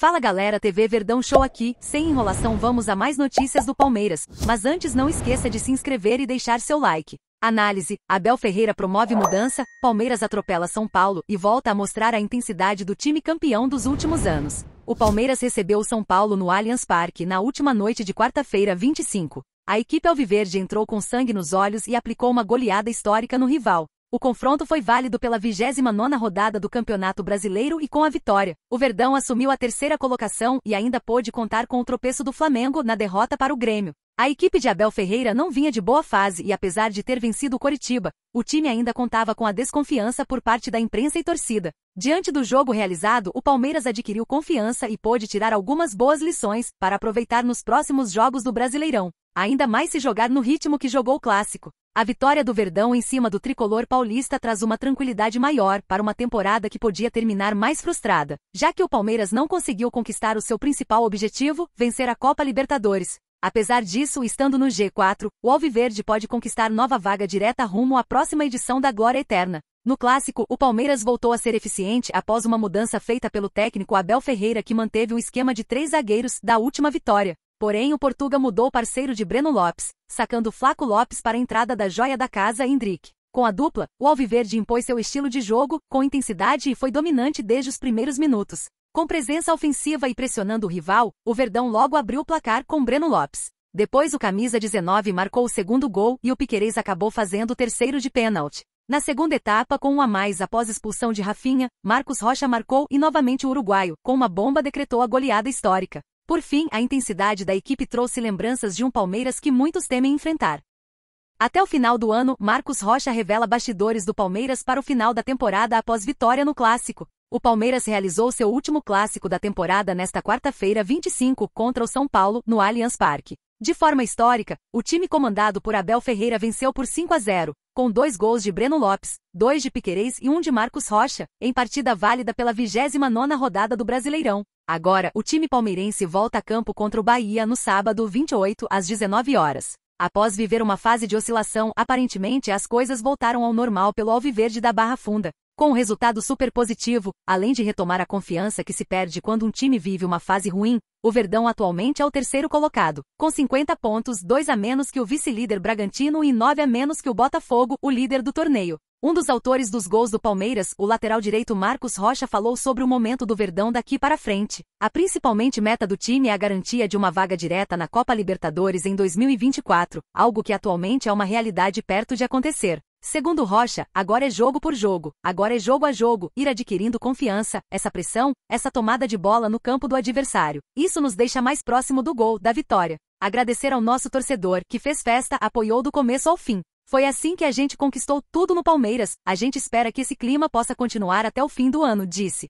Fala galera, TV Verdão Show aqui. Sem enrolação, vamos a mais notícias do Palmeiras. Mas antes, não esqueça de se inscrever e deixar seu like. Análise: Abel Ferreira promove mudança, Palmeiras atropela São Paulo e volta a mostrar a intensidade do time campeão dos últimos anos. O Palmeiras recebeu o São Paulo no Allianz Parque na última noite de quarta-feira, 25. A equipe alviverde entrou com sangue nos olhos e aplicou uma goleada histórica no rival. O confronto foi válido pela 29ª rodada do Campeonato Brasileiro e com a vitória, o Verdão assumiu a terceira colocação e ainda pôde contar com o tropeço do Flamengo na derrota para o Grêmio. A equipe de Abel Ferreira não vinha de boa fase e apesar de ter vencido o Coritiba, o time ainda contava com a desconfiança por parte da imprensa e torcida. Diante do jogo realizado, o Palmeiras adquiriu confiança e pôde tirar algumas boas lições para aproveitar nos próximos jogos do Brasileirão, ainda mais se jogar no ritmo que jogou o clássico. A vitória do Verdão em cima do tricolor paulista traz uma tranquilidade maior para uma temporada que podia terminar mais frustrada, já que o Palmeiras não conseguiu conquistar o seu principal objetivo, vencer a Copa Libertadores. Apesar disso, estando no G4, o Alviverde pode conquistar nova vaga direta rumo à próxima edição da Glória Eterna. No clássico, o Palmeiras voltou a ser eficiente após uma mudança feita pelo técnico Abel Ferreira que manteve o esquema de três zagueiros da última vitória. Porém, o Portuga mudou o parceiro de Breno Lopes, sacando Flaco Lopes para a entrada da joia da casa Hendrick. Com a dupla, o Alviverde impôs seu estilo de jogo, com intensidade e foi dominante desde os primeiros minutos, com presença ofensiva e pressionando o rival, o Verdão logo abriu o placar com Breno Lopes. Depois o camisa 19 marcou o segundo gol e o Piquerez acabou fazendo o terceiro de pênalti. Na segunda etapa, com um a mais após expulsão de Rafinha, Marcos Rocha marcou e novamente o uruguaio, com uma bomba decretou a goleada histórica. Por fim, a intensidade da equipe trouxe lembranças de um Palmeiras que muitos temem enfrentar. Até o final do ano, Marcos Rocha revela bastidores do Palmeiras para o final da temporada após vitória no clássico. O Palmeiras realizou seu último clássico da temporada nesta quarta-feira 25 contra o São Paulo, no Allianz Parque. De forma histórica, o time comandado por Abel Ferreira venceu por 5 a 0, com dois gols de Breno Lopes, dois de Piquerez e um de Marcos Rocha, em partida válida pela 29ª rodada do Brasileirão. Agora, o time palmeirense volta a campo contra o Bahia no sábado 28 às 19 horas. Após viver uma fase de oscilação, aparentemente as coisas voltaram ao normal pelo alviverde da Barra Funda, com um resultado super positivo, além de retomar a confiança que se perde quando um time vive uma fase ruim, o Verdão atualmente é o terceiro colocado, com 50 pontos, 2 a menos que o vice-líder Bragantino e 9 a menos que o Botafogo, o líder do torneio. Um dos autores dos gols do Palmeiras, o lateral direito Marcos Rocha falou sobre o momento do Verdão daqui para frente. A principalmente meta do time é a garantia de uma vaga direta na Copa Libertadores em 2024, algo que atualmente é uma realidade perto de acontecer. Segundo Rocha, agora é jogo por jogo, agora é jogo a jogo, ir adquirindo confiança, essa pressão, essa tomada de bola no campo do adversário. Isso nos deixa mais próximo do gol, da vitória. Agradecer ao nosso torcedor, que fez festa, apoiou do começo ao fim. Foi assim que a gente conquistou tudo no Palmeiras, a gente espera que esse clima possa continuar até o fim do ano, disse.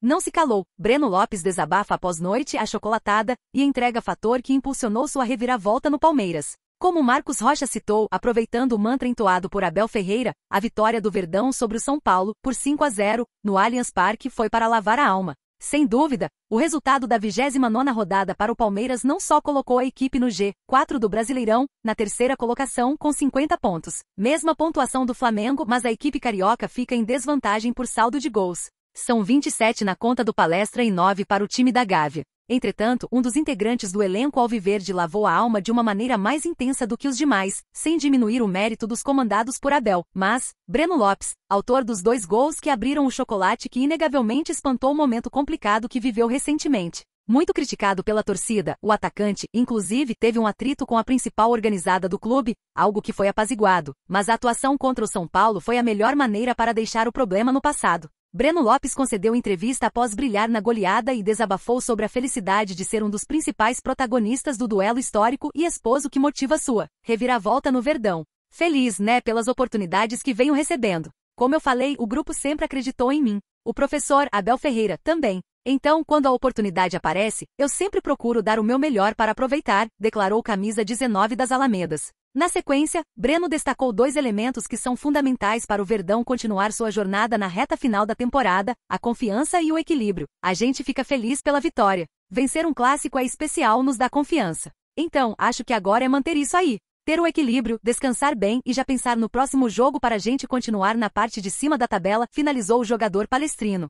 Não se calou, Breno Lopes desabafa após noite a chocolatada e entrega fator que impulsionou sua reviravolta no Palmeiras. Como Marcos Rocha citou, aproveitando o mantra entoado por Abel Ferreira, a vitória do Verdão sobre o São Paulo, por 5 a 0, no Allianz Parque foi para lavar a alma. Sem dúvida, o resultado da 29ª rodada para o Palmeiras não só colocou a equipe no G4 do Brasileirão, na terceira colocação com 50 pontos, mesma pontuação do Flamengo, mas a equipe carioca fica em desvantagem por saldo de gols. São 27 na conta do Palestra e 9 para o time da Gávea. Entretanto, um dos integrantes do elenco alviverde lavou a alma de uma maneira mais intensa do que os demais, sem diminuir o mérito dos comandados por Abel, mas, Breno Lopes, autor dos dois gols que abriram o chocolate que inegavelmente espantou o momento complicado que viveu recentemente. Muito criticado pela torcida, o atacante, inclusive, teve um atrito com a principal organizada do clube, algo que foi apaziguado, mas a atuação contra o São Paulo foi a melhor maneira para deixar o problema no passado. Breno Lopes concedeu entrevista após brilhar na goleada e desabafou sobre a felicidade de ser um dos principais protagonistas do duelo histórico e esposo que motiva sua reviravolta no Verdão. Feliz, né, pelas oportunidades que venho recebendo. Como eu falei, o grupo sempre acreditou em mim. O professor Abel Ferreira também. Então, quando a oportunidade aparece, eu sempre procuro dar o meu melhor para aproveitar, declarou camisa 19 das Alamedas. Na sequência, Breno destacou dois elementos que são fundamentais para o Verdão continuar sua jornada na reta final da temporada: a confiança e o equilíbrio. A gente fica feliz pela vitória. Vencer um clássico é especial, nos dá confiança. Então, acho que agora é manter isso aí. Ter o equilíbrio, descansar bem e já pensar no próximo jogo para a gente continuar na parte de cima da tabela, finalizou o jogador palestrino.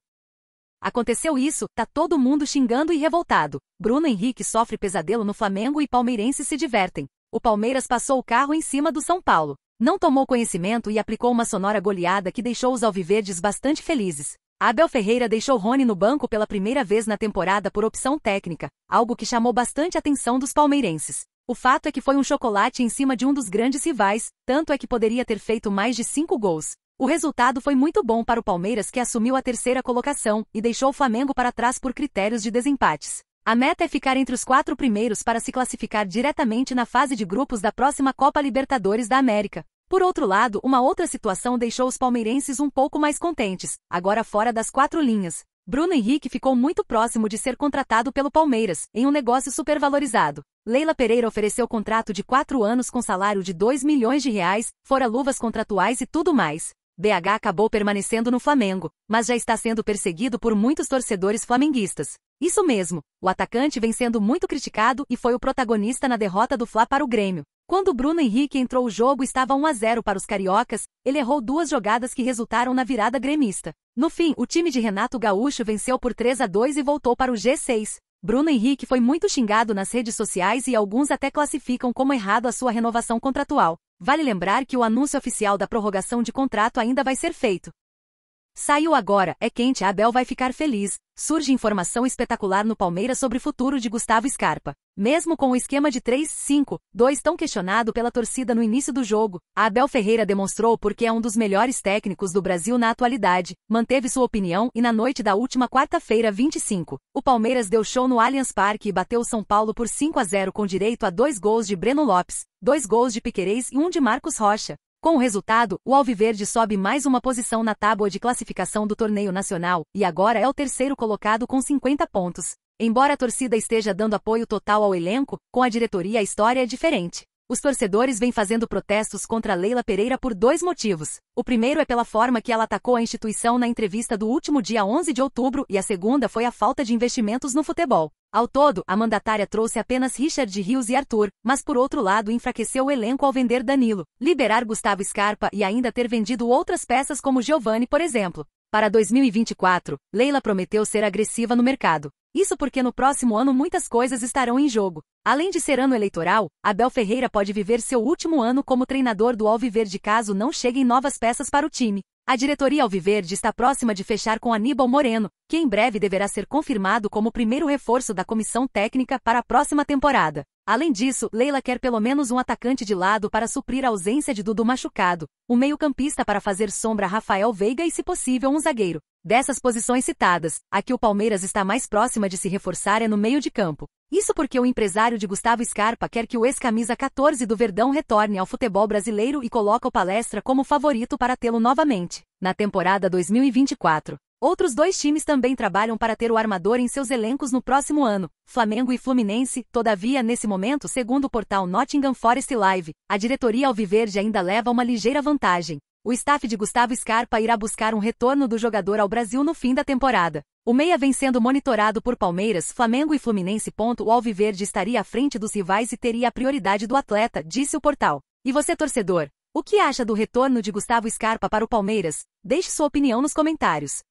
Aconteceu isso, tá todo mundo xingando e revoltado. Bruno Henrique sofre pesadelo no Flamengo e palmeirenses se divertem. O Palmeiras passou o carro em cima do São Paulo. Não tomou conhecimento e aplicou uma sonora goleada que deixou os alviverdes bastante felizes. Abel Ferreira deixou Rony no banco pela primeira vez na temporada por opção técnica, algo que chamou bastante atenção dos palmeirenses. O fato é que foi um chocolate em cima de um dos grandes rivais, tanto é que poderia ter feito mais de cinco gols. O resultado foi muito bom para o Palmeiras que assumiu a terceira colocação e deixou o Flamengo para trás por critérios de desempates. A meta é ficar entre os quatro primeiros para se classificar diretamente na fase de grupos da próxima Copa Libertadores da América. Por outro lado, uma outra situação deixou os palmeirenses um pouco mais contentes, agora fora das quatro linhas. Bruno Henrique ficou muito próximo de ser contratado pelo Palmeiras, em um negócio supervalorizado. Leila Pereira ofereceu contrato de quatro anos com salário de 2 milhões de reais, fora luvas contratuais e tudo mais. BH acabou permanecendo no Flamengo, mas já está sendo perseguido por muitos torcedores flamenguistas. Isso mesmo, o atacante vem sendo muito criticado e foi o protagonista na derrota do Fla para o Grêmio. Quando Bruno Henrique entrou o jogo estava 1 a 0 para os cariocas, ele errou duas jogadas que resultaram na virada gremista. No fim, o time de Renato Gaúcho venceu por 3 a 2 e voltou para o G6. Bruno Henrique foi muito xingado nas redes sociais e alguns até classificam como errado a sua renovação contratual. Vale lembrar que o anúncio oficial da prorrogação de contrato ainda vai ser feito. Saiu agora, é quente, Abel vai ficar feliz. Surge informação espetacular no Palmeiras sobre o futuro de Gustavo Scarpa. Mesmo com o esquema de 3-5-2 tão questionado pela torcida no início do jogo, Abel Ferreira demonstrou porque é um dos melhores técnicos do Brasil na atualidade, manteve sua opinião e na noite da última quarta-feira 25, o Palmeiras deu show no Allianz Parque e bateu o São Paulo por 5 a 0 com direito a dois gols de Breno Lopes, dois gols de Piquerez e um de Marcos Rocha. Com o resultado, o Alviverde sobe mais uma posição na tábua de classificação do torneio nacional, e agora é o terceiro colocado com 50 pontos. Embora a torcida esteja dando apoio total ao elenco, com a diretoria a história é diferente. Os torcedores vêm fazendo protestos contra Leila Pereira por dois motivos. O primeiro é pela forma que ela atacou a instituição na entrevista do último dia 11 de outubro e a segunda foi a falta de investimentos no futebol. Ao todo, a mandatária trouxe apenas Richard Rios e Arthur, mas por outro lado enfraqueceu o elenco ao vender Danilo, liberar Gustavo Scarpa e ainda ter vendido outras peças como Giovanni, por exemplo. Para 2024, Leila prometeu ser agressiva no mercado. Isso porque no próximo ano muitas coisas estarão em jogo. Além de ser ano eleitoral, Abel Ferreira pode viver seu último ano como treinador do Alviverde caso não cheguem novas peças para o time. A diretoria Alviverde está próxima de fechar com Aníbal Moreno, que em breve deverá ser confirmado como primeiro reforço da comissão técnica para a próxima temporada. Além disso, Leila quer pelo menos um atacante de lado para suprir a ausência de Dudu machucado, um meio-campista para fazer sombra a Rafael Veiga e, se possível, um zagueiro. Dessas posições citadas, a que o Palmeiras está mais próxima de se reforçar é no meio de campo. Isso porque o empresário de Gustavo Scarpa quer que o ex-camisa 14 do Verdão retorne ao futebol brasileiro e coloca o Palestra como favorito para tê-lo novamente, na temporada 2024. Outros dois times também trabalham para ter o armador em seus elencos no próximo ano, Flamengo e Fluminense. Todavia, nesse momento, segundo o portal Nottingham Forest Live, a diretoria alviverde ainda leva uma ligeira vantagem, o staff de Gustavo Scarpa irá buscar um retorno do jogador ao Brasil no fim da temporada. O meia vem sendo monitorado por Palmeiras, Flamengo e Fluminense. O Alviverde estaria à frente dos rivais e teria a prioridade do atleta, disse o portal. E você, torcedor? O que acha do retorno de Gustavo Scarpa para o Palmeiras? Deixe sua opinião nos comentários.